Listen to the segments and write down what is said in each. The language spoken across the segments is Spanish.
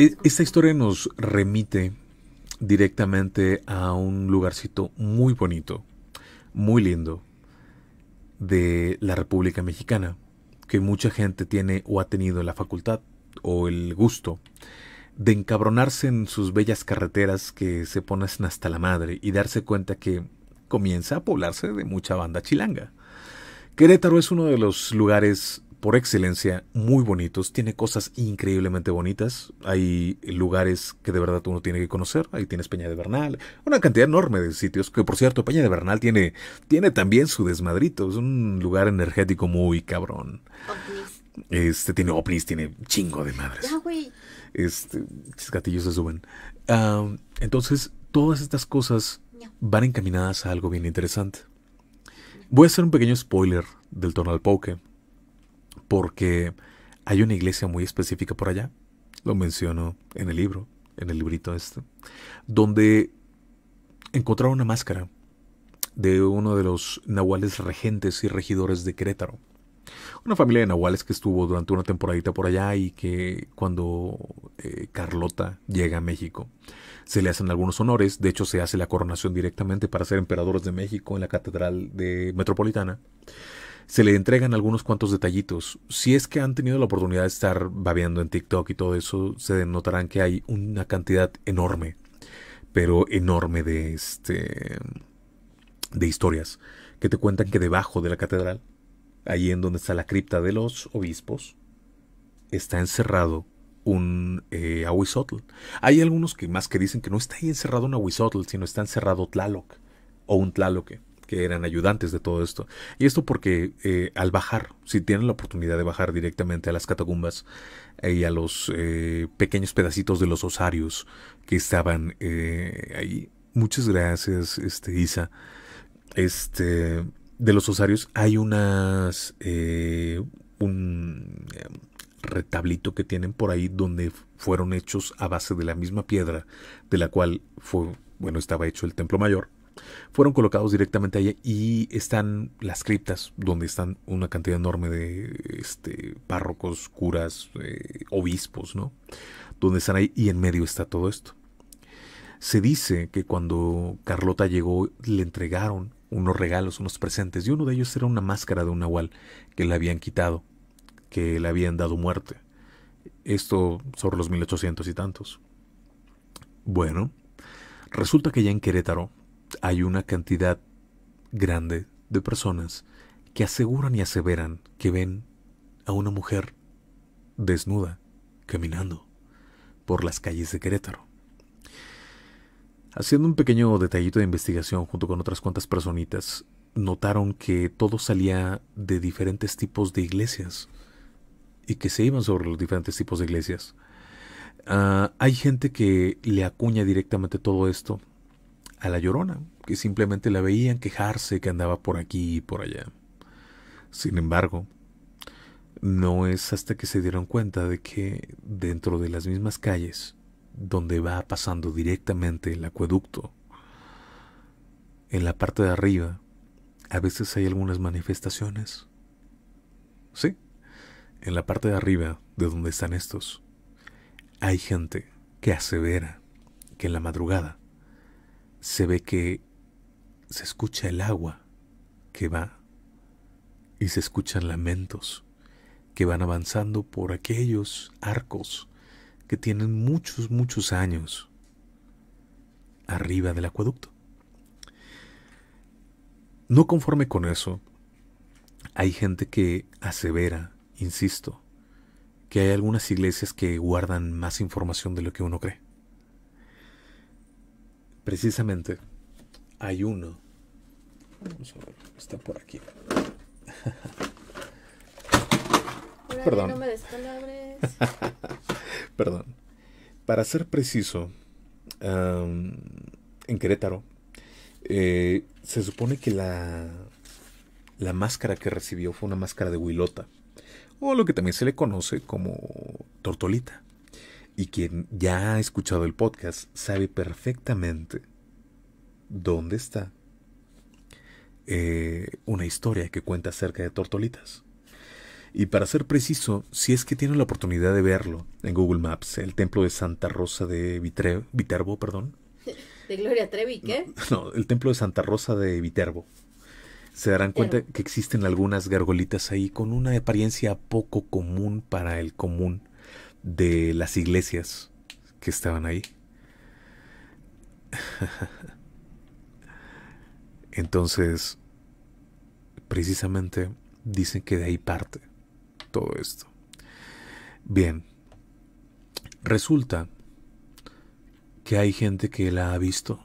E, esta historia nos remite directamente a un lugarcito muy bonito, muy lindo, de la República Mexicana, que mucha gente tiene o ha tenido la facultad o el gusto de encabronarse en sus bellas carreteras que se ponen hasta la madre y darse cuenta que comienza a poblarse de mucha banda chilanga. Querétaro es uno de los lugares por excelencia muy bonitos, tiene cosas increíblemente bonitas, hay lugares que de verdad uno tiene que conocer, ahí tienes Peña de Bernal, una cantidad enorme de sitios, que por cierto, Peña de Bernal tiene, tiene también su desmadrito, es un lugar energético muy cabrón. Este tiene Oplis, tiene chingo de madres. chiscatillos güey. Este, gatillos se suben. entonces, todas estas cosas van encaminadas a algo bien interesante. Voy a hacer un pequeño spoiler del Tonal Poke porque hay una iglesia muy específica por allá, lo menciono en el libro, en el librito este, donde encontraron una máscara de uno de los nahuales regentes y regidores de Querétaro. Una familia de nahuales que estuvo durante una temporadita por allá y que cuando eh, Carlota llega a México se le hacen algunos honores, de hecho se hace la coronación directamente para ser emperadores de México en la Catedral de Metropolitana se le entregan algunos cuantos detallitos. Si es que han tenido la oportunidad de estar babeando en TikTok y todo eso, se notarán que hay una cantidad enorme, pero enorme de este de historias que te cuentan que debajo de la catedral, ahí en donde está la cripta de los obispos, está encerrado un eh, ahuizotl. Hay algunos que más que dicen que no está ahí encerrado un ahuizotl, sino está encerrado Tlaloc o un Tlaloque que eran ayudantes de todo esto. Y esto porque eh, al bajar, si tienen la oportunidad de bajar directamente a las catacumbas eh, y a los eh, pequeños pedacitos de los osarios que estaban ahí, muchas gracias, este, Isa. Este, de los osarios hay unas, un retablito que tienen por ahí donde fueron hechos a base de la misma piedra de la cual fue, bueno, estaba hecho el templo mayor fueron colocados directamente allá y están las criptas donde están una cantidad enorme de este, párrocos, curas, eh, obispos, ¿no? Donde están ahí y en medio está todo esto. Se dice que cuando Carlota llegó le entregaron unos regalos, unos presentes, y uno de ellos era una máscara de un nahual que le habían quitado, que le habían dado muerte. Esto sobre los 1800 y tantos. Bueno, resulta que ya en Querétaro hay una cantidad grande de personas que aseguran y aseveran que ven a una mujer desnuda caminando por las calles de Querétaro. Haciendo un pequeño detallito de investigación junto con otras cuantas personitas, notaron que todo salía de diferentes tipos de iglesias y que se iban sobre los diferentes tipos de iglesias. Ah, hay gente que le acuña directamente todo esto a la llorona, que simplemente la veían quejarse que andaba por aquí y por allá. Sin embargo, no es hasta que se dieron cuenta de que dentro de las mismas calles, donde va pasando directamente el acueducto, en la parte de arriba, a veces hay algunas manifestaciones. Sí, en la parte de arriba, de donde están estos, hay gente que asevera que en la madrugada se ve que se escucha el agua que va y se escuchan lamentos que van avanzando por aquellos arcos que tienen muchos, muchos años arriba del acueducto. No conforme con eso, hay gente que asevera, insisto, que hay algunas iglesias que guardan más información de lo que uno cree. Precisamente, hay uno. Vamos a ver, está por aquí. Perdón. Perdón. Para ser preciso, en Querétaro, eh, se supone que la, la máscara que recibió fue una máscara de huilota, o lo que también se le conoce como tortolita. Y quien ya ha escuchado el podcast sabe perfectamente dónde está eh, una historia que cuenta acerca de tortolitas. Y para ser preciso, si es que tienen la oportunidad de verlo en Google Maps, el templo de Santa Rosa de Viterbo, perdón. ¿De Gloria Trevi qué? No, el templo de Santa Rosa de Viterbo. Se darán cuenta que existen algunas gargolitas ahí con una apariencia poco común para el común de las iglesias que estaban ahí. Entonces, precisamente dicen que de ahí parte todo esto. Bien, resulta que hay gente que la ha visto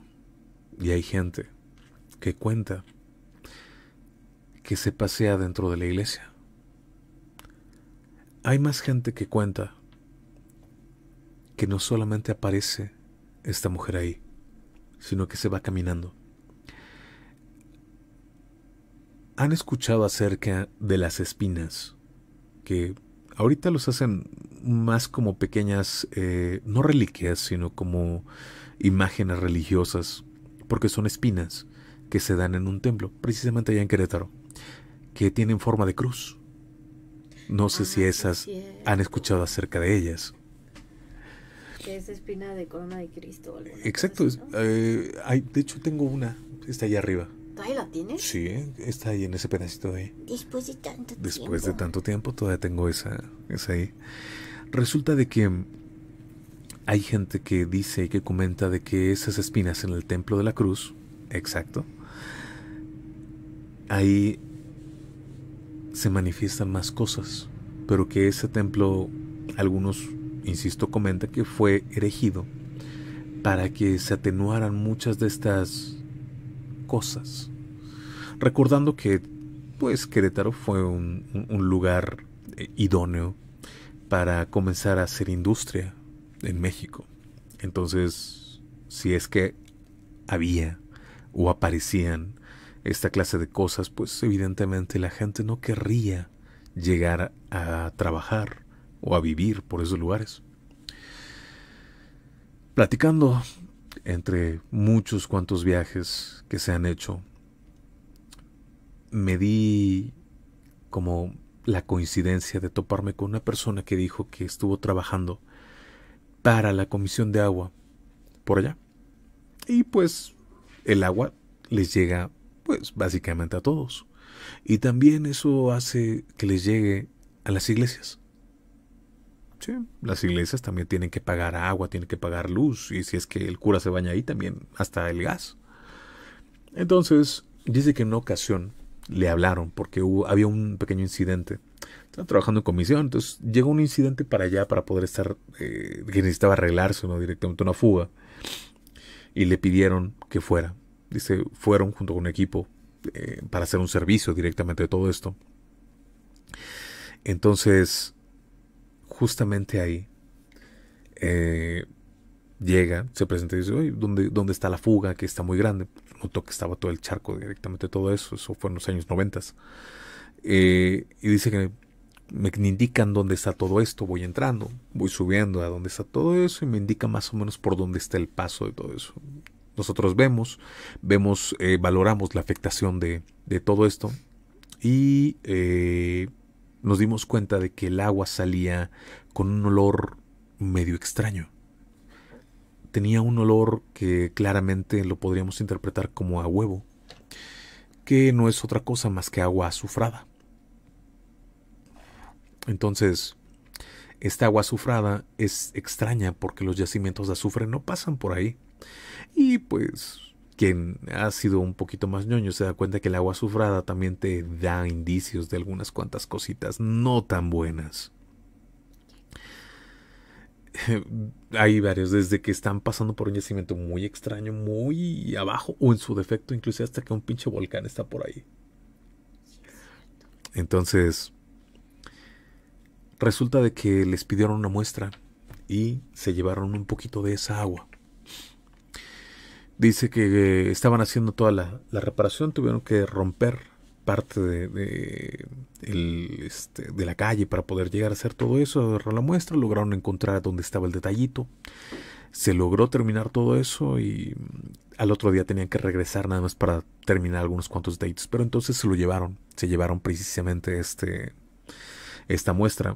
y hay gente que cuenta que se pasea dentro de la iglesia. Hay más gente que cuenta no solamente aparece esta mujer ahí, sino que se va caminando. ¿Han escuchado acerca de las espinas? Que ahorita los hacen más como pequeñas, eh, no reliquias, sino como imágenes religiosas, porque son espinas que se dan en un templo, precisamente allá en Querétaro, que tienen forma de cruz. No sé si ah, esas han escuchado acerca de ellas que es espina de corona de Cristo. Exacto. hay, eh, de hecho, tengo una. Está ahí arriba. ¿Todavía la tienes? Sí, está ahí en ese pedacito ahí. Después de tanto tiempo. Después de tanto tiempo todavía tengo esa, esa ahí. Resulta de que hay gente que dice y que comenta de que esas espinas en el templo de la cruz, exacto, ahí se manifiestan más cosas, pero que ese templo algunos insisto, comenta que fue erigido para que se atenuaran muchas de estas cosas. Recordando que, pues, Querétaro fue un, un lugar eh, idóneo para comenzar a hacer industria en México. Entonces, si es que había o aparecían esta clase de cosas, pues evidentemente la gente no querría llegar a trabajar o a vivir por esos lugares. Platicando entre muchos cuantos viajes que se han hecho, me di como la coincidencia de toparme con una persona que dijo que estuvo trabajando para la comisión de agua por allá. Y pues el agua les llega pues básicamente a todos. Y también eso hace que les llegue a las iglesias las iglesias también tienen que pagar agua, tienen que pagar luz, y si es que el cura se baña ahí también, hasta el gas. Entonces, dice que en una ocasión le hablaron porque hubo, había un pequeño incidente. Estaban trabajando en comisión, entonces llegó un incidente para allá para poder estar, eh, que necesitaba arreglarse, no directamente una fuga. Y le pidieron que fuera. Dice, fueron junto con un equipo eh, para hacer un servicio directamente de todo esto. Entonces, justamente ahí eh, llega, se presenta y dice, ¿dónde, ¿dónde está la fuga? Que está muy grande. Notó que estaba todo el charco directamente, todo eso. Eso fue en los años 90. Eh, y dice que me indican dónde está todo esto, voy entrando, voy subiendo a dónde está todo eso y me indica más o menos por dónde está el paso de todo eso. Nosotros vemos, vemos, eh, valoramos la afectación de, todo esto y nos dimos cuenta de que el agua salía con un olor medio extraño. Tenía un olor que claramente lo podríamos interpretar como a huevo, que no es otra cosa más que agua azufrada. Entonces, esta agua azufrada es extraña porque los yacimientos de azufre no pasan por ahí. Y pues quien ha sido un poquito más ñoño se da cuenta que el agua azufrada también te da indicios de algunas cuantas cositas no tan buenas. Hay varios, desde que están pasando por un yacimiento muy extraño, muy abajo, o en su defecto, incluso hasta que un pinche volcán está por ahí. Entonces, resulta de que les pidieron una muestra y se llevaron un poquito de esa agua Dice que eh, estaban haciendo toda la, reparación, tuvieron que romper parte de, este, de, la calle para poder llegar a hacer todo eso, agarró la muestra, lograron encontrar dónde estaba el detallito, se logró terminar todo eso y al otro día tenían que regresar nada más para terminar algunos cuantos dates, pero entonces se lo llevaron, se llevaron precisamente este, esta muestra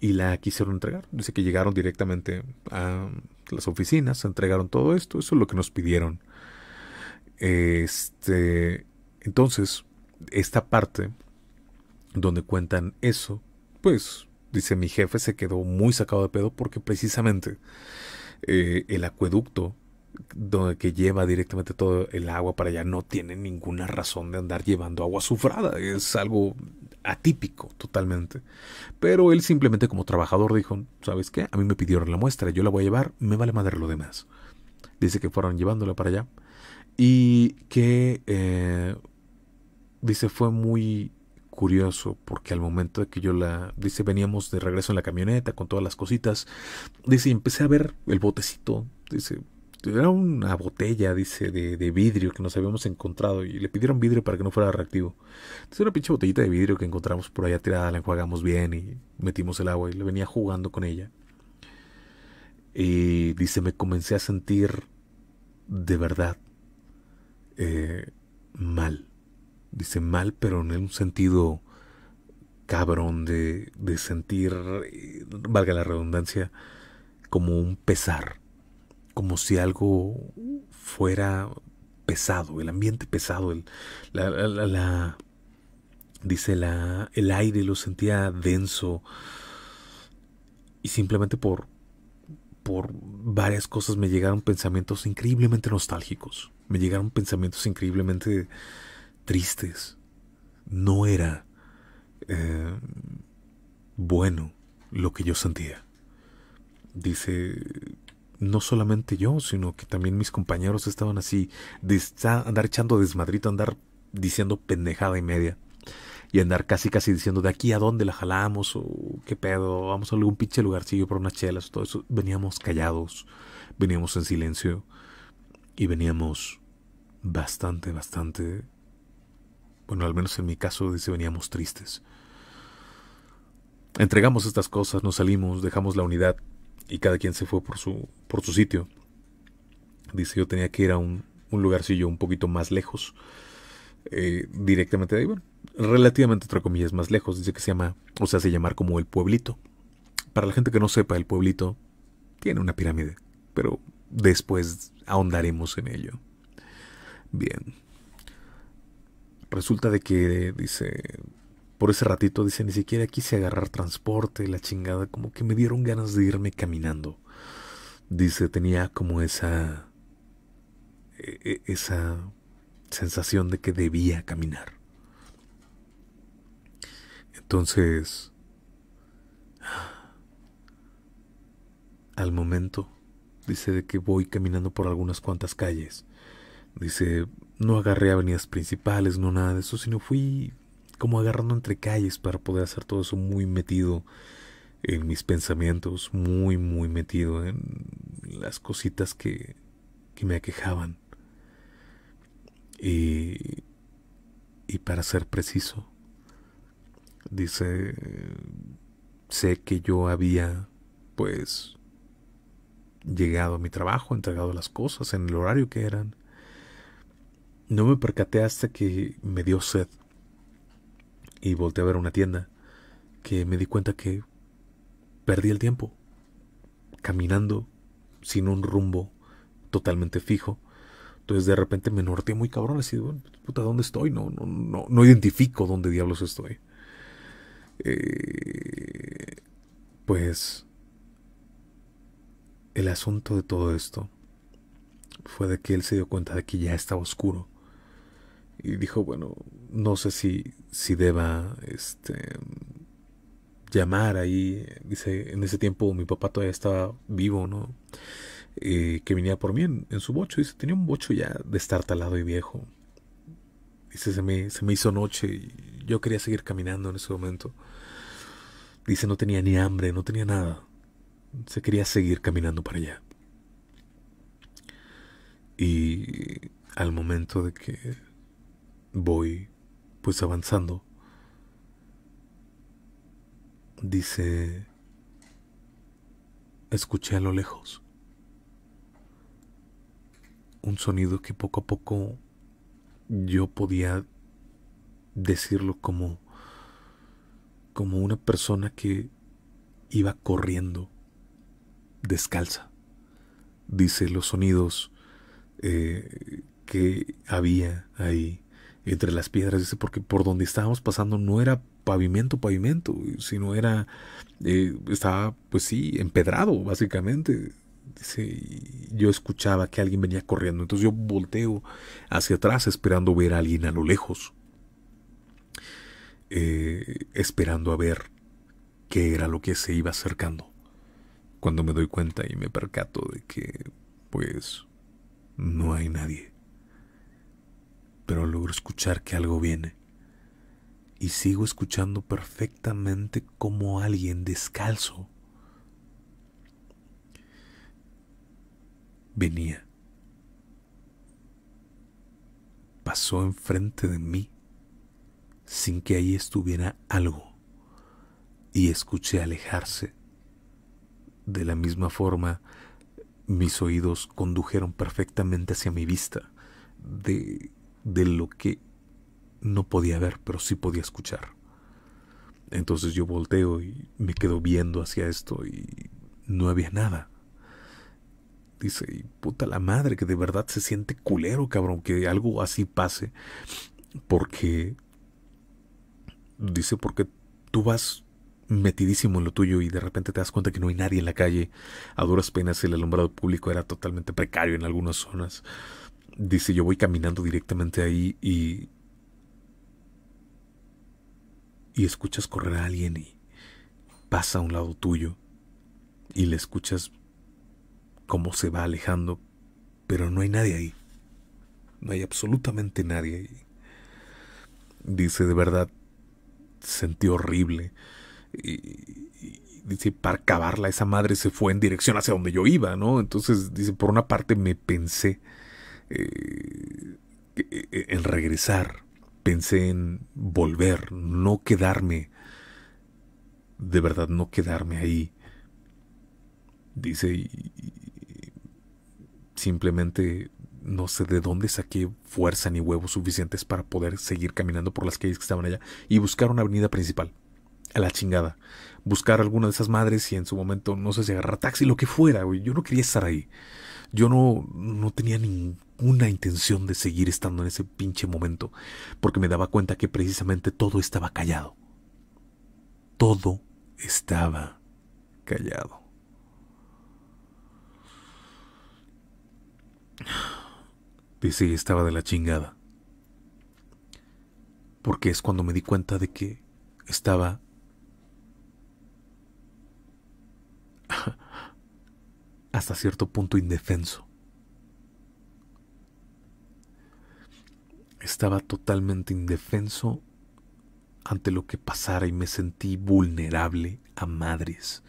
y la quisieron entregar, dice que llegaron directamente a, las oficinas, entregaron todo esto, eso es lo que nos pidieron. Este, entonces, esta parte donde cuentan eso, pues dice mi jefe se quedó muy sacado de pedo porque precisamente eh, el acueducto donde que lleva directamente todo el agua para allá no tiene ninguna razón de andar llevando agua sufrada, es algo atípico totalmente. Pero él simplemente como trabajador dijo, ¿sabes qué? A mí me pidieron la muestra, yo la voy a llevar, me vale madre lo demás. Dice que fueron llevándola para allá. Y que, eh, dice, fue muy curioso porque al momento de que yo la, dice, veníamos de regreso en la camioneta con todas las cositas, dice, empecé a ver el botecito, dice, era una botella, dice, de, vidrio que nos habíamos encontrado y le pidieron vidrio para que no fuera reactivo. Entonces una pinche botellita de vidrio que encontramos por allá tirada, la enjuagamos bien y metimos el agua y le venía jugando con ella. Y dice, me comencé a sentir de verdad eh, mal. Dice mal, pero en un sentido cabrón de, de sentir, eh, valga la redundancia, como un pesar como si algo fuera pesado, el ambiente pesado, el, la, dice la, el aire lo sentía denso y simplemente por, por varias cosas me llegaron pensamientos increíblemente nostálgicos, me llegaron pensamientos increíblemente tristes. No era eh, bueno lo que yo sentía. Dice no solamente yo, sino que también mis compañeros estaban así, de andar echando desmadrito, andar diciendo pendejada y media. Y andar casi casi diciendo de aquí a dónde la jalamos o qué pedo, vamos a algún pinche lugarcillo por unas chelas, todo eso. Veníamos callados, veníamos en silencio y veníamos bastante, bastante... Bueno, al menos en mi caso dice veníamos tristes. Entregamos estas cosas, nos salimos, dejamos la unidad y cada quien se fue por su, por su sitio. Dice, yo tenía que ir a un, un lugarcillo un poquito más lejos, eh, directamente de ahí, bueno, relativamente entre comillas más lejos, dice que se llama, o sea, se llamar como el pueblito. Para la gente que no sepa, el pueblito tiene una pirámide, pero después ahondaremos en ello. Bien. Resulta de que, dice, por ese ratito, dice, ni siquiera quise agarrar transporte, la chingada, como que me dieron ganas de irme caminando. Dice, tenía como esa... E, e, esa sensación de que debía caminar. Entonces, al momento, dice de que voy caminando por algunas cuantas calles. Dice, no agarré avenidas principales, no nada de eso, sino fui como agarrando entre calles para poder hacer todo eso muy metido en mis pensamientos, muy, muy metido en las cositas que, que me aquejaban. Y, y para ser preciso, dice, sé que yo había, pues, llegado a mi trabajo, entregado las cosas en el horario que eran. No me percaté hasta que me dio sed y volteé a ver una tienda que me di cuenta que perdí el tiempo caminando sin un rumbo totalmente fijo. Entonces de repente me norteé muy cabrón, así, puta, ¿dónde estoy? No, no, no, no identifico dónde diablos estoy. Eh, pues el asunto de todo esto fue de que él se dio cuenta de que ya estaba oscuro y dijo, bueno, no sé si, si deba este, llamar ahí. Dice, en ese tiempo mi papá todavía estaba vivo, ¿no? Eh, que venía por mí en, su bocho. Dice, tenía un bocho ya destartalado y viejo. Dice, se me, se me hizo noche y yo quería seguir caminando en ese momento. Dice, no tenía ni hambre, no tenía nada. Se quería seguir caminando para allá. Y al momento de que voy pues avanzando. Dice, escuché a lo lejos un sonido que poco a poco yo podía decirlo como como una persona que iba corriendo descalza. Dice los sonidos eh, que había ahí entre las piedras, dice, porque por donde estábamos pasando no era pavimento, pavimento, sino era, eh, estaba, pues sí, empedrado, básicamente. Dice, y yo escuchaba que alguien venía corriendo, entonces yo volteo hacia atrás esperando ver a alguien a lo lejos, eh, esperando a ver qué era lo que se iba acercando. Cuando me doy cuenta y me percato de que, pues, no hay nadie pero logro escuchar que algo viene. Y sigo escuchando perfectamente como alguien descalzo venía. Pasó enfrente de mí sin que ahí estuviera algo y escuché alejarse. De la misma forma, mis oídos condujeron perfectamente hacia mi vista, de de lo que no podía ver, pero sí podía escuchar. Entonces yo volteo y me quedo viendo hacia esto y no había nada. Dice, y puta la madre, que de verdad se siente culero, cabrón, que algo así pase. Porque, dice, porque tú vas metidísimo en lo tuyo y de repente te das cuenta que no hay nadie en la calle. A duras penas el alumbrado público era totalmente precario en algunas zonas. Dice, yo voy caminando directamente ahí y... Y escuchas correr a alguien y pasa a un lado tuyo y le escuchas cómo se va alejando, pero no hay nadie ahí. No hay absolutamente nadie ahí. Dice, de verdad, sentí horrible. Y, dice, para acabarla, esa madre se fue en dirección hacia donde yo iba, ¿no? Entonces, dice, por una parte me pensé eh, eh, en regresar, pensé en volver, no quedarme, de verdad no quedarme ahí. Dice, simplemente no sé de dónde saqué fuerza ni huevos suficientes para poder seguir caminando por las calles que estaban allá y buscar una avenida principal. A la chingada. Buscar alguna de esas madres y en su momento, no sé si agarrar taxi, lo que fuera, Yo no quería estar ahí. Yo no, no tenía ningún una intención de seguir estando en ese pinche momento, porque me daba cuenta que precisamente todo estaba callado. Todo estaba callado. sí, estaba de la chingada. Porque es cuando me di cuenta de que estaba... hasta cierto punto indefenso. Estaba totalmente indefenso ante lo que pasara y me sentí vulnerable a madres.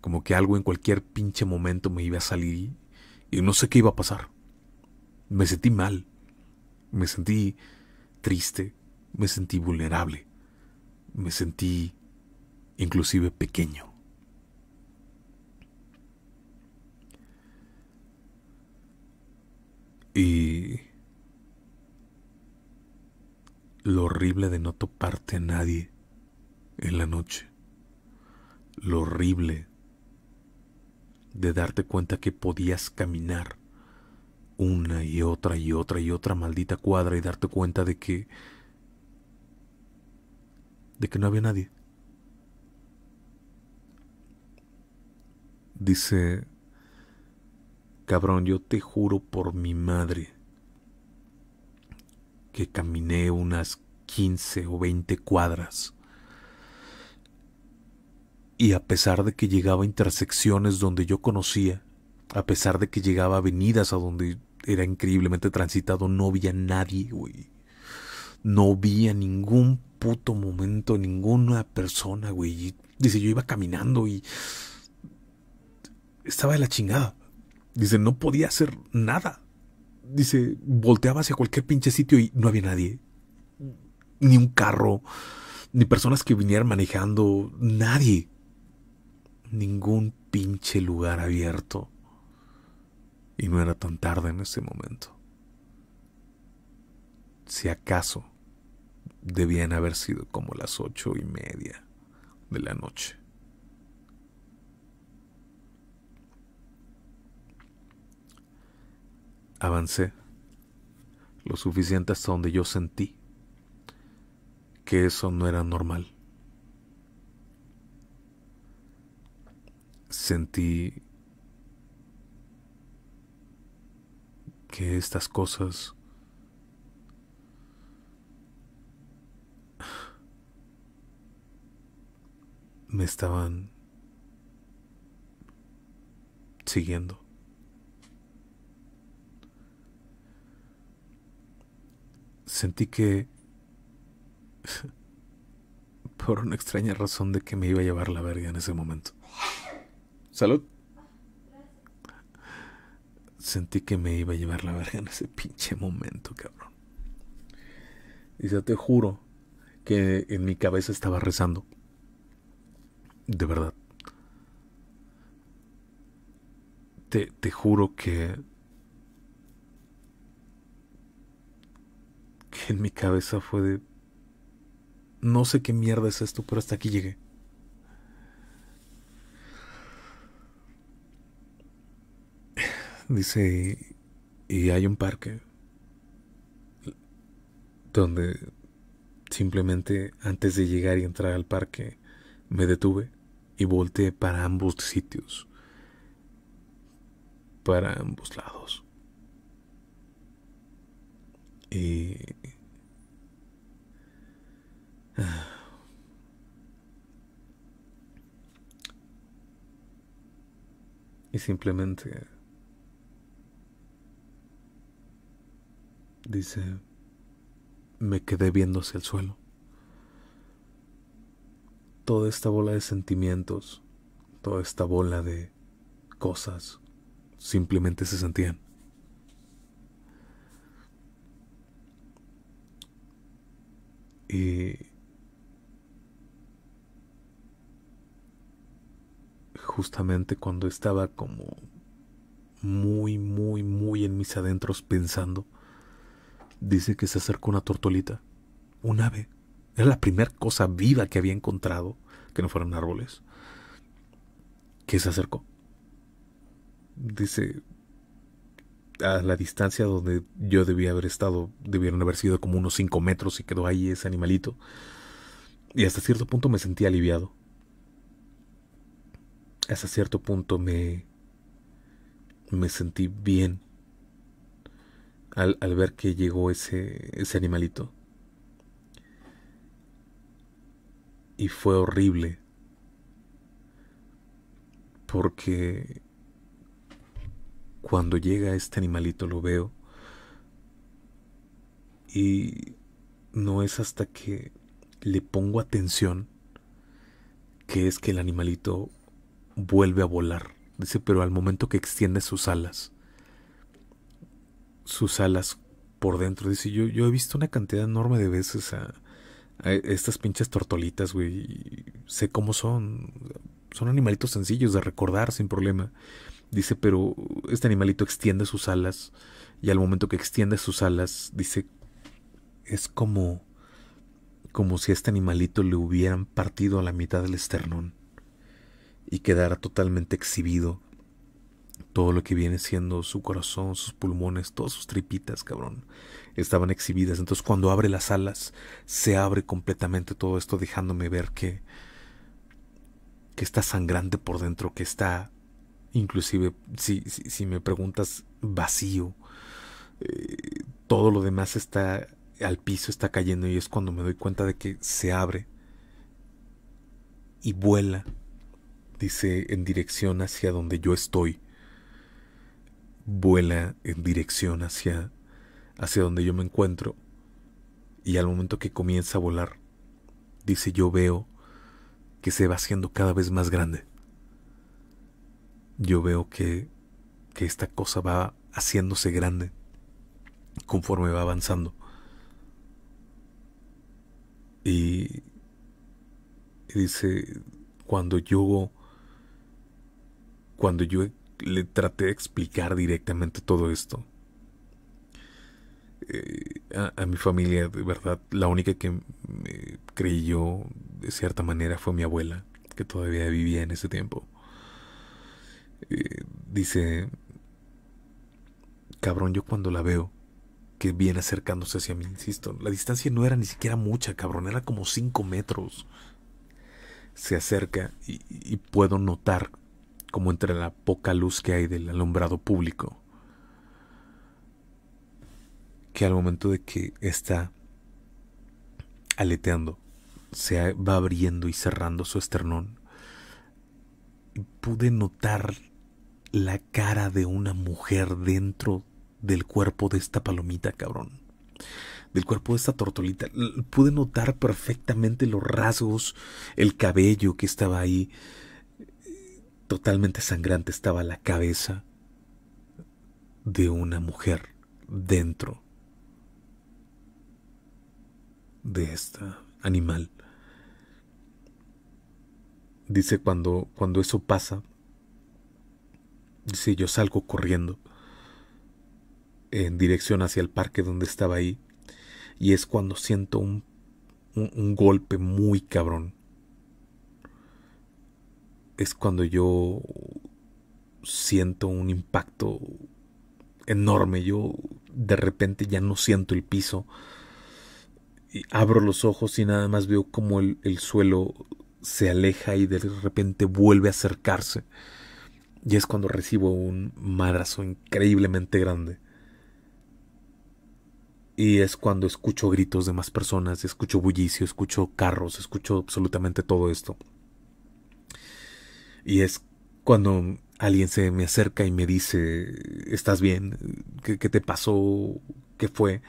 Como que algo en cualquier pinche momento me iba a salir y no sé qué iba a pasar. Me sentí mal. Me sentí triste. Me sentí vulnerable. Me sentí inclusive pequeño. Y lo horrible de no toparte a nadie en la noche, lo horrible de darte cuenta que podías caminar una y otra y otra y otra maldita cuadra y darte cuenta de que de que no había nadie. Dice, cabrón, yo te juro por mi madre que caminé unas 15 o 20 cuadras. Y a pesar de que llegaba a intersecciones donde yo conocía, a pesar de que llegaba avenidas a donde era increíblemente transitado, no había nadie, güey. No había ningún puto momento, ninguna persona, güey. Dice, yo iba caminando y estaba de la chingada. Dice, no podía hacer nada dice, volteaba hacia cualquier pinche sitio y no había nadie. Ni un carro, ni personas que vinieran manejando, nadie. Ningún pinche lugar abierto. Y no era tan tarde en ese momento. Si acaso, debían haber sido como las ocho y media de la noche. Avancé lo suficiente hasta donde yo sentí que eso no era normal. Sentí que estas cosas me estaban siguiendo. sentí que... por una extraña razón de que me iba a llevar la verga en ese momento. Salud. Sentí que me iba a llevar la verga en ese pinche momento, cabrón. Y ya te juro que en mi cabeza estaba rezando. De verdad. Te, te juro que en mi cabeza fue de... No sé qué mierda es esto, pero hasta aquí llegué. Dice, y hay un parque donde simplemente antes de llegar y entrar al parque me detuve y volteé para ambos sitios, para ambos lados. Y Y simplemente dice, me quedé viéndose hacia el suelo. Toda esta bola de sentimientos, toda esta bola de cosas, simplemente se sentían. Y justamente cuando estaba como muy, muy, muy en mis adentros pensando, dice que se acercó una tortolita, un ave. Era la primera cosa viva que había encontrado, que no fueran árboles, que se acercó. Dice, a la distancia donde yo debía haber estado, debieron haber sido como unos 5 metros y quedó ahí ese animalito. Y hasta cierto punto me sentí aliviado hasta cierto punto me, me sentí bien al, al ver que llegó ese, ese animalito. Y fue horrible. Porque cuando llega este animalito lo veo. Y no es hasta que le pongo atención que es que el animalito vuelve a volar. Dice, pero al momento que extiende sus alas, sus alas por dentro, dice, yo, yo he visto una cantidad enorme de veces a, estas pinches tortolitas, güey, sé cómo son, son animalitos sencillos de recordar sin problema. Dice, pero este animalito extiende sus alas y al momento que extiende sus alas, dice, es como, como si a este animalito le hubieran partido a la mitad del esternón y quedara totalmente exhibido todo lo que viene siendo su corazón, sus pulmones, todas sus tripitas, cabrón, estaban exhibidas. Entonces cuando abre las alas, se abre completamente todo esto, dejándome ver que, que está sangrante por dentro, que está, inclusive, si, si, me preguntas, vacío. Eh, todo lo demás está al piso, está cayendo y es cuando me doy cuenta de que se abre y vuela dice en dirección hacia donde yo estoy. Vuela en dirección hacia, hacia donde yo me encuentro. Y al momento que comienza a volar, dice yo veo que se va haciendo cada vez más grande. Yo veo que, esta cosa va haciéndose grande conforme va avanzando. Y, y dice, cuando yo cuando yo le traté de explicar directamente todo esto. Eh, a, mi familia, de verdad, la única que me yo de cierta manera fue mi abuela, que todavía vivía en ese tiempo. Eh, dice, cabrón, yo cuando la veo, que viene acercándose hacia mí, insisto, la distancia no era ni siquiera mucha, cabrón, era como cinco metros. Se acerca y puedo notar como entre la poca luz que hay del alumbrado público, que al momento de que está aleteando, se va abriendo y cerrando su esternón, pude notar la cara de una mujer dentro del cuerpo de esta palomita, cabrón. Del cuerpo de esta tortolita. Pude notar perfectamente los rasgos, el cabello que estaba ahí. Totalmente sangrante estaba la cabeza de una mujer dentro de este animal. Dice cuando, cuando eso pasa, dice yo salgo corriendo en dirección hacia el parque donde estaba ahí y es cuando siento un, un golpe muy cabrón es cuando yo siento un impacto enorme. Yo de repente ya no siento el piso. Y abro los ojos y nada más veo como el, el suelo se aleja y de repente vuelve a acercarse. Y es cuando recibo un madrazo increíblemente grande. Y es cuando escucho gritos de más personas, escucho bullicio, escucho carros, escucho absolutamente todo esto. Y es cuando alguien se me acerca y me dice, ¿estás bien? ¿Qué, te pasó? ¿Qué fue?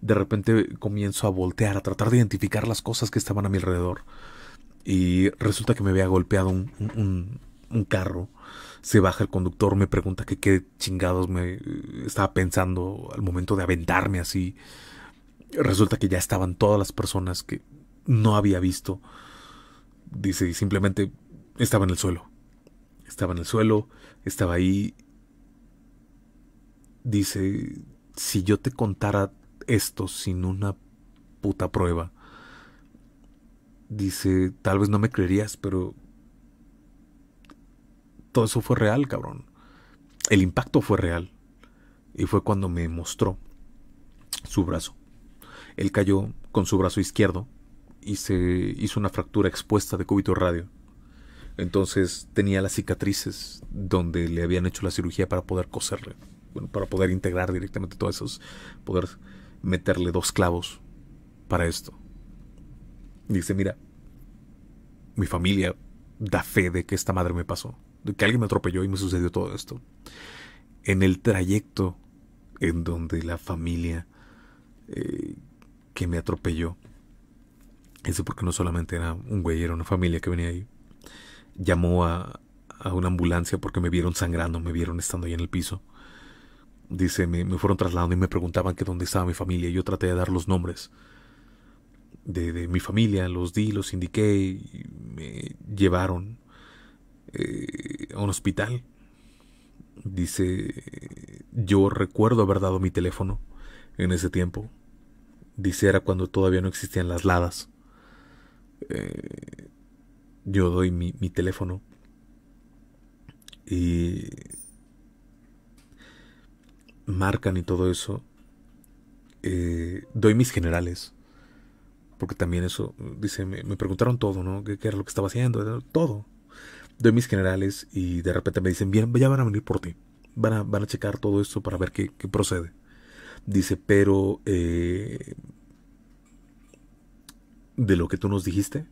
De repente comienzo a voltear, a tratar de identificar las cosas que estaban a mi alrededor. Y resulta que me había golpeado un, un, carro. Se baja el conductor, me pregunta qué chingados me eh, estaba pensando al momento de aventarme así. Resulta que ya estaban todas las personas que no había visto. Dice, y simplemente estaba en el suelo estaba en el suelo, estaba ahí. Dice, si yo te contara esto sin una puta prueba, dice, tal vez no me creerías, pero todo eso fue real, cabrón. El impacto fue real. Y fue cuando me mostró su brazo. Él cayó con su brazo izquierdo y se hizo una fractura expuesta de cúbito radio. Entonces tenía las cicatrices donde le habían hecho la cirugía para poder coserle, bueno, para poder integrar directamente todos esos, poder meterle dos clavos para esto. dice, mira, mi familia da fe de que esta madre me pasó, de que alguien me atropelló y me sucedió todo esto. En el trayecto en donde la familia eh, que me atropelló, eso porque no solamente era un güey, era una familia que venía ahí llamó a, a una ambulancia porque me vieron sangrando, me vieron estando ahí en el piso. Dice, me, fueron trasladando y me preguntaban que dónde estaba mi familia. Yo traté de dar los nombres de, mi familia, los di, los indiqué y me llevaron eh, a un hospital. Dice, yo recuerdo haber dado mi teléfono en ese tiempo. Dice, era cuando todavía no existían las ladas. Eh, yo doy mi, teléfono y marcan y todo eso. Eh, doy mis generales. Porque también eso, dice, me, preguntaron todo, ¿no? ¿Qué, era lo que estaba haciendo? Todo. Doy mis generales y de repente me dicen, bien, ya van a venir por ti. Van a, checar todo esto para ver qué, procede. Dice, pero eh, de lo que tú nos dijiste,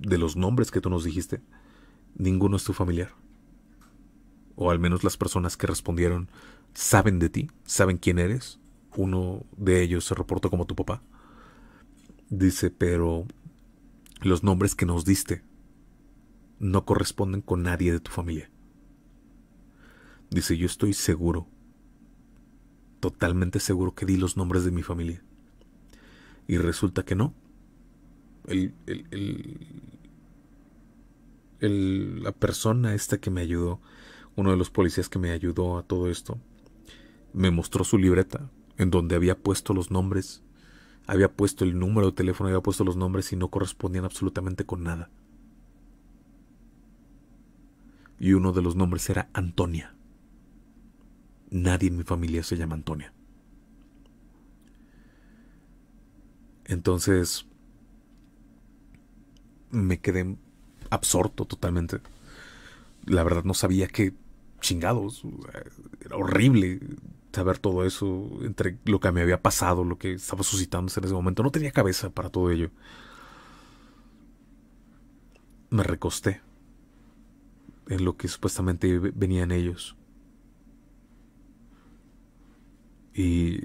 de los nombres que tú nos dijiste, ninguno es tu familiar. O al menos las personas que respondieron saben de ti, saben quién eres. Uno de ellos se reportó como tu papá. Dice, pero los nombres que nos diste no corresponden con nadie de tu familia. Dice, yo estoy seguro, totalmente seguro que di los nombres de mi familia. Y resulta que no. El, el, el, la persona esta que me ayudó, uno de los policías que me ayudó a todo esto, me mostró su libreta en donde había puesto los nombres, había puesto el número de teléfono, había puesto los nombres y no correspondían absolutamente con nada. Y uno de los nombres era Antonia. Nadie en mi familia se llama Antonia. Entonces, me quedé absorto totalmente. La verdad no sabía qué chingados. Era horrible saber todo eso entre lo que me había pasado, lo que estaba suscitándose en ese momento. No tenía cabeza para todo ello. Me recosté en lo que supuestamente venían ellos. Y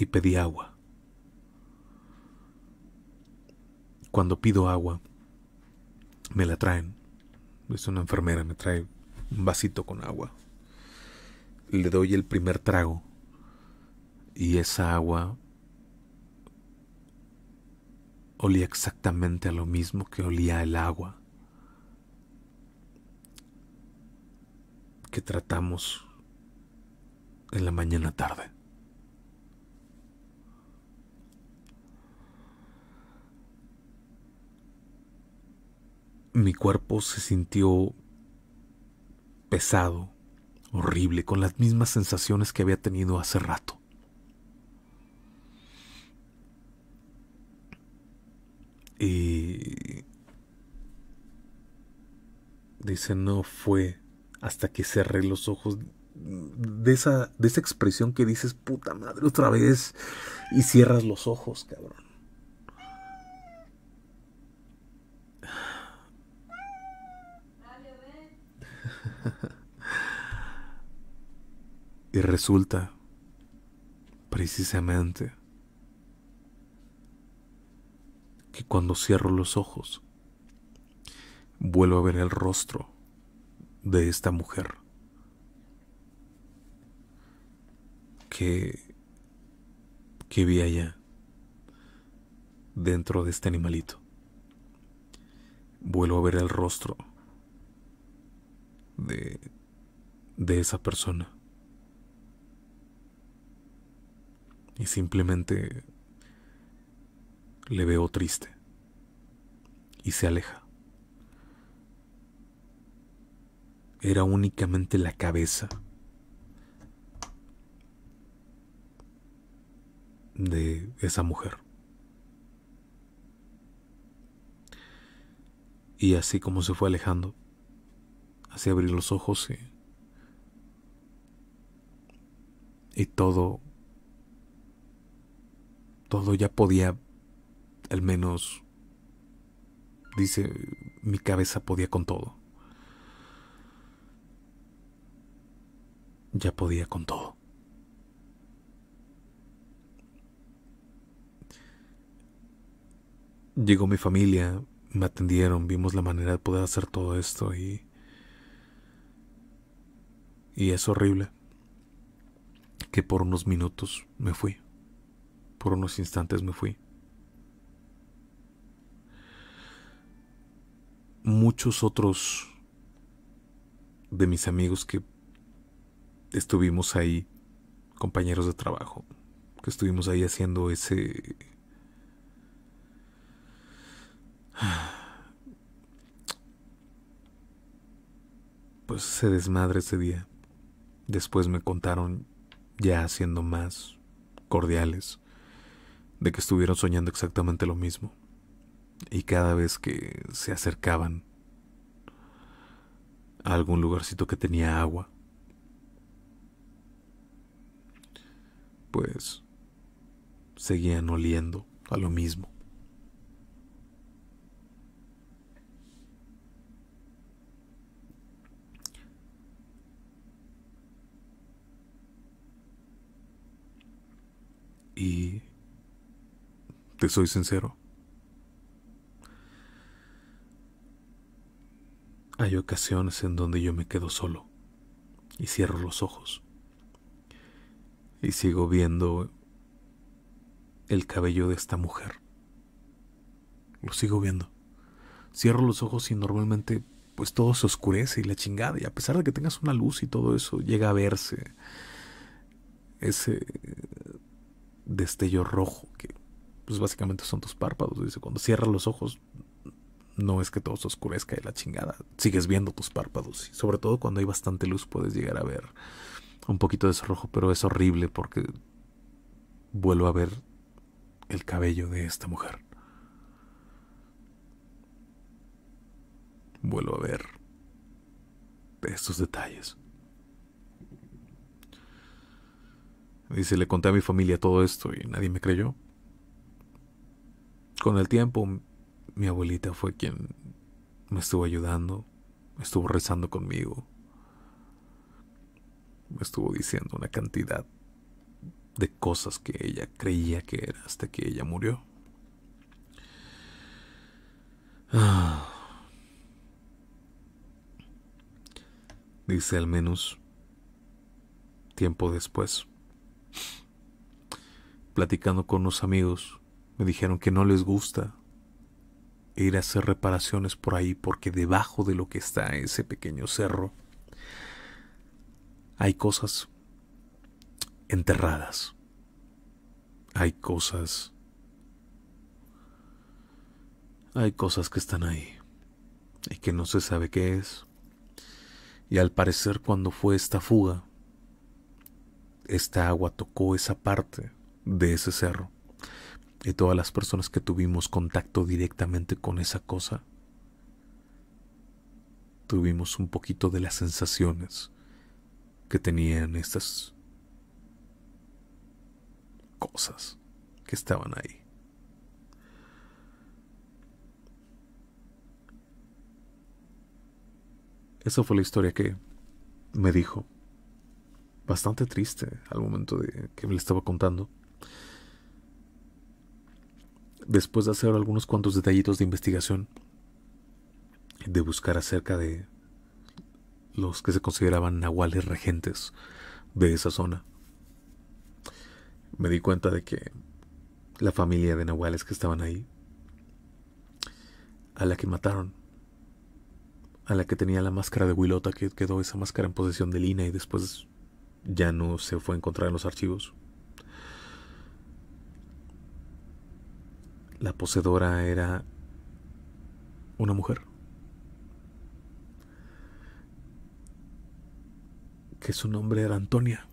y pedí agua. Cuando pido agua, me la traen. Es una enfermera, me trae un vasito con agua. Le doy el primer trago y esa agua olía exactamente a lo mismo que olía el agua que tratamos en la mañana tarde. mi cuerpo se sintió pesado, horrible, con las mismas sensaciones que había tenido hace rato. Y dice, no fue hasta que cerré los ojos de esa, de esa expresión que dices, puta madre, otra vez, y cierras los ojos, cabrón. Y resulta, precisamente, que cuando cierro los ojos, vuelvo a ver el rostro de esta mujer. Que, que vi allá dentro de este animalito. Vuelvo a ver el rostro de, de esa persona. y simplemente le veo triste y se aleja. Era únicamente la cabeza de esa mujer. Y así como se fue alejando, así abrir los ojos y, y todo todo ya podía, al menos, dice, mi cabeza podía con todo. Ya podía con todo. Llegó mi familia, me atendieron, vimos la manera de poder hacer todo esto y... Y es horrible que por unos minutos me fui. Por unos instantes me fui. Muchos otros de mis amigos que estuvimos ahí, compañeros de trabajo, que estuvimos ahí haciendo ese... Pues se desmadre ese día. Después me contaron, ya siendo más cordiales, de que estuvieron soñando exactamente lo mismo. Y cada vez que se acercaban a algún lugarcito que tenía agua, pues seguían oliendo a lo mismo. Y te soy sincero. Hay ocasiones en donde yo me quedo solo y cierro los ojos y sigo viendo el cabello de esta mujer. Lo sigo viendo. Cierro los ojos y normalmente pues todo se oscurece y la chingada y a pesar de que tengas una luz y todo eso llega a verse ese destello rojo que pues básicamente son tus párpados. Dice, cuando cierras los ojos, no es que todo se oscurezca de la chingada. Sigues viendo tus párpados. Y sobre todo cuando hay bastante luz puedes llegar a ver un poquito de rojo, pero es horrible porque vuelvo a ver el cabello de esta mujer. Vuelvo a ver estos detalles. Dice, le conté a mi familia todo esto y nadie me creyó. Con el tiempo, mi abuelita fue quien me estuvo ayudando, estuvo rezando conmigo, me estuvo diciendo una cantidad de cosas que ella creía que era hasta que ella murió. Dice al menos tiempo después, platicando con unos amigos, me dijeron que no les gusta ir a hacer reparaciones por ahí porque debajo de lo que está ese pequeño cerro hay cosas enterradas. Hay cosas... Hay cosas que están ahí y que no se sabe qué es. Y al parecer cuando fue esta fuga, esta agua tocó esa parte de ese cerro y todas las personas que tuvimos contacto directamente con esa cosa, tuvimos un poquito de las sensaciones que tenían estas cosas que estaban ahí. Esa fue la historia que me dijo. Bastante triste al momento de que me la estaba contando después de hacer algunos cuantos detallitos de investigación, de buscar acerca de los que se consideraban nahuales regentes de esa zona, me di cuenta de que la familia de nahuales que estaban ahí, a la que mataron, a la que tenía la máscara de Wilota, que quedó esa máscara en posesión de Lina e y después ya no se fue a encontrar en los archivos. La poseedora era una mujer. Que su nombre era Antonia.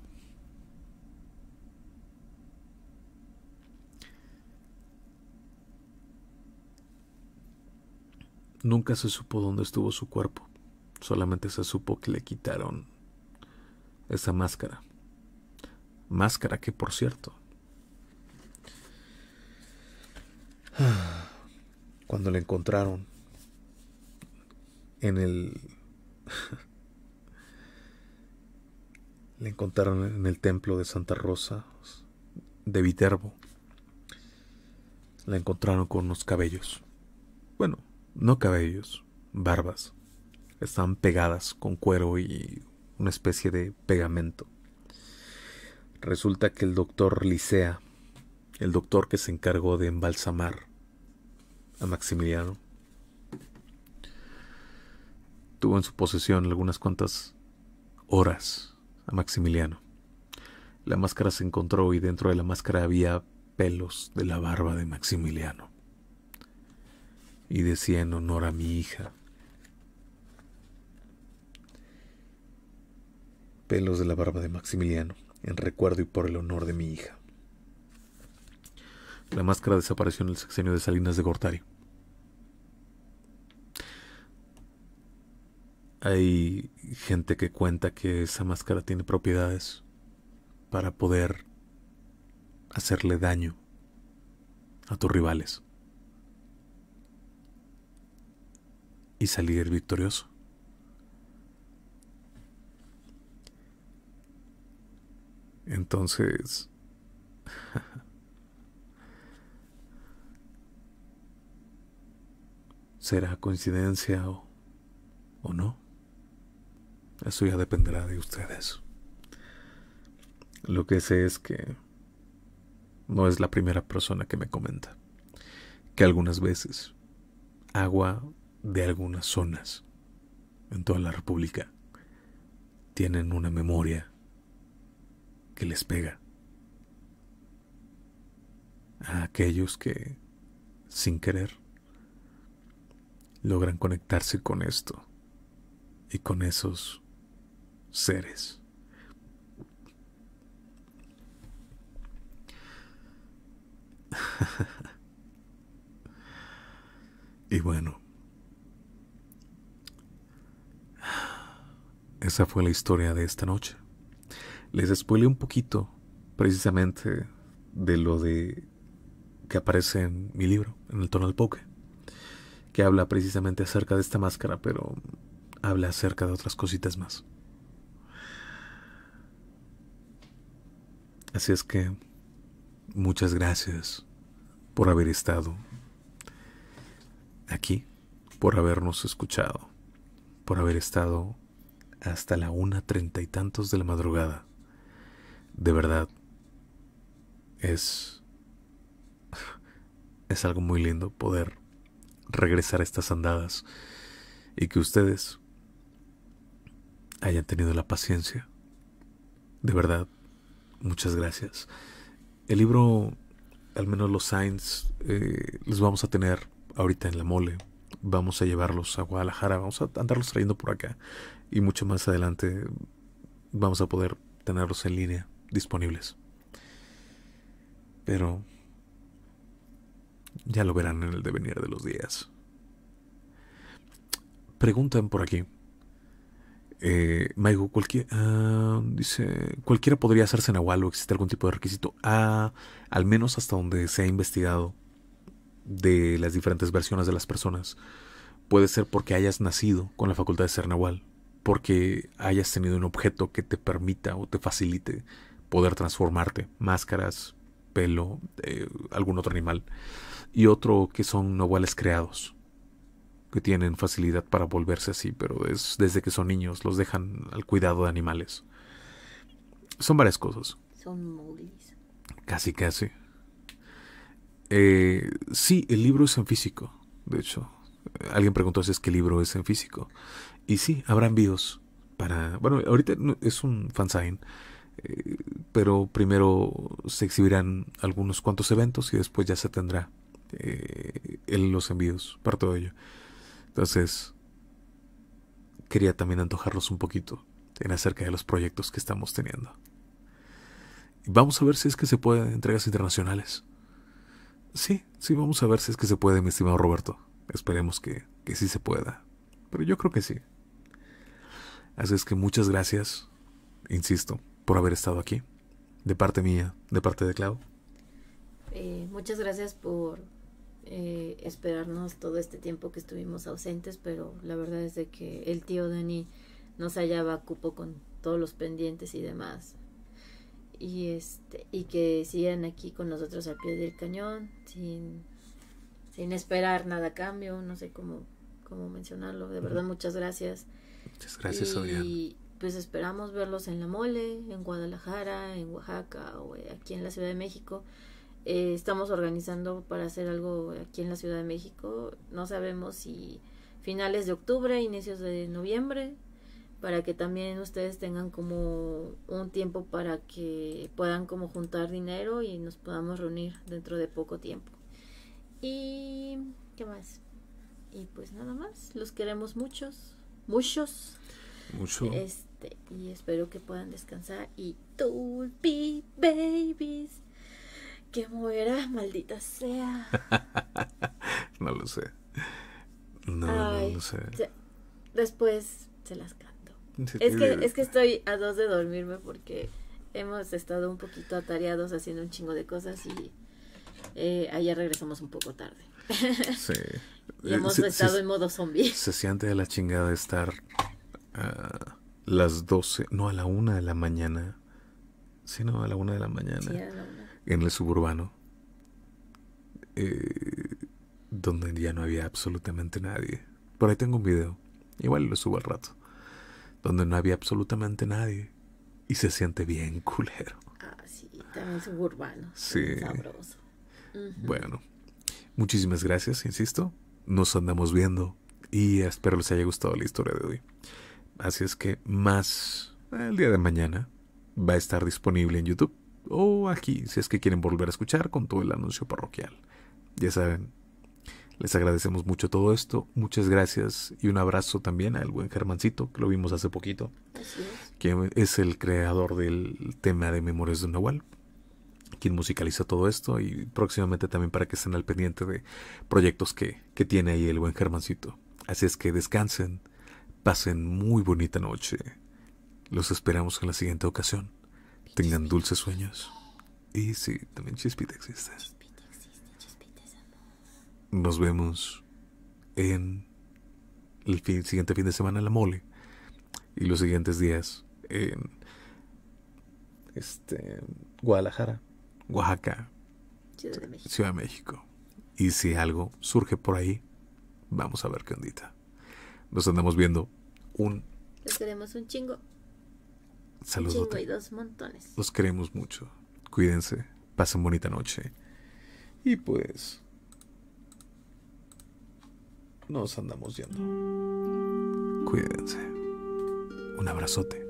Nunca se supo dónde estuvo su cuerpo. Solamente se supo que le quitaron esa máscara. Máscara que, por cierto, Cuando la encontraron en el... le encontraron en el templo de Santa Rosa de Viterbo. La encontraron con unos cabellos. Bueno, no cabellos, barbas. están pegadas con cuero y una especie de pegamento. Resulta que el doctor Licea el doctor que se encargó de embalsamar a Maximiliano. Tuvo en su posesión algunas cuantas horas a Maximiliano. La máscara se encontró y dentro de la máscara había pelos de la barba de Maximiliano. Y decía en honor a mi hija. Pelos de la barba de Maximiliano, en recuerdo y por el honor de mi hija. La máscara desapareció en el sexenio de Salinas de Gortari. Hay gente que cuenta que esa máscara tiene propiedades para poder hacerle daño a tus rivales y salir victorioso. Entonces, será coincidencia o, o no. Eso ya dependerá de ustedes. Lo que sé es que no es la primera persona que me comenta que algunas veces agua de algunas zonas en toda la República tienen una memoria que les pega a aquellos que, sin querer, logran conectarse con esto y con esos seres. y bueno, esa fue la historia de esta noche. Les spoilé un poquito precisamente de lo de que aparece en mi libro, en el tono del poke que habla precisamente acerca de esta máscara, pero habla acerca de otras cositas más. Así es que muchas gracias por haber estado aquí, por habernos escuchado, por haber estado hasta la una treinta y tantos de la madrugada. De verdad, es es algo muy lindo poder regresar a estas andadas y que ustedes hayan tenido la paciencia. De verdad, muchas gracias. El libro, al menos los signs, eh, los vamos a tener ahorita en la mole. Vamos a llevarlos a Guadalajara, vamos a andarlos trayendo por acá. Y mucho más adelante vamos a poder tenerlos en línea, disponibles. Pero ya lo verán en el devenir de los días. Preguntan por aquí. Eh, Maigo, cualquier, ah, dice, cualquiera podría hacerse nahual o existe algún tipo de requisito. Ah, al menos hasta donde se ha investigado de las diferentes versiones de las personas. Puede ser porque hayas nacido con la facultad de ser nahual, porque hayas tenido un objeto que te permita o te facilite poder transformarte, máscaras, pelo, eh, algún otro animal y otro que son nahuales creados, que tienen facilidad para volverse así, pero desde que son niños los dejan al cuidado de animales. Son varias cosas. Son Casi, casi. Eh, sí, el libro es en físico, de hecho. Alguien preguntó si es que el libro es en físico. Y sí, habrá envíos para... Bueno, ahorita es un fansign, eh, pero primero se exhibirán algunos cuantos eventos y después ya se tendrá eh, los envíos para todo ello. Entonces, quería también antojarlos un poquito en acerca de los proyectos que estamos teniendo. vamos a ver si es que se pueden entregas internacionales. Sí, sí, vamos a ver si es que se puede, mi estimado Roberto. Esperemos que, que sí se pueda. Pero yo creo que sí. Así es que muchas gracias, insisto, por haber estado aquí. De parte mía, de parte de Clau. Eh, muchas gracias por eh, esperarnos todo este tiempo que estuvimos ausentes, pero la verdad es de que el tío Dani nos hallaba a cupo con todos los pendientes y demás. Y, este, y que sigan aquí con nosotros al pie del cañón, sin, esperar nada a cambio, no sé cómo, cómo mencionarlo. De verdad, muchas gracias. Muchas gracias, Y pues esperamos verlos en La Mole, en Guadalajara, en Oaxaca o eh, aquí en la Ciudad de México. Eh, estamos organizando para hacer algo aquí en la Ciudad de México. No sabemos si finales de octubre, inicios de noviembre, para que también ustedes tengan como un tiempo para que puedan como juntar dinero y nos podamos reunir dentro de poco tiempo. Y qué más. Y pues nada más. Los queremos muchos, muchos. Mucho. Este, y espero que puedan descansar. Y Tulpi babies que muera, maldita sea. no lo sé. No, no lo sé. después se las canto. es, que, es que estoy a dos de dormirme porque hemos estado un poquito atareados haciendo un chingo de cosas y eh, ayer regresamos un poco tarde. sí. hemos eh, estado en modo zombie. Se siente de la chingada estar a ah, las doce, no a la una de la mañana. Sino a la una de la mañana. Sí, en el suburbano, eh, donde ya no había absolutamente nadie. Por ahí tengo un video, igual lo subo al rato, donde no había absolutamente nadie y se siente bien culero. Ah, sí, también suburbano. Sí. Sabroso. Bueno, muchísimas gracias, insisto. Nos andamos viendo y espero les haya gustado la historia de hoy. Así es que más el día de mañana va a estar disponible en YouTube o aquí, si es que quieren volver a escuchar con todo el anuncio parroquial. Ya saben, les agradecemos mucho todo esto. Muchas gracias y un abrazo también al buen Germancito, que lo vimos hace poquito, que es el creador del tema de Memorias de un Nahual, quien musicaliza todo esto y próximamente también para que estén al pendiente de proyectos que, que tiene ahí el buen Germancito. Así es que descansen, pasen muy bonita noche. Los esperamos en la siguiente ocasión. Tengan dulces sueños. Y sí, también Chispita existe. Nos vemos en el siguiente fin de semana en la mole. Y los siguientes días en este, Guadalajara, Oaxaca, Ciudad de México. Y si algo surge por ahí, vamos a ver qué ondita. Nos andamos viendo un... Les queremos un chingo. Saludos. dos Los queremos mucho. Cuídense. Pasen bonita noche. Y pues. Nos andamos yendo. Cuídense. Un abrazote.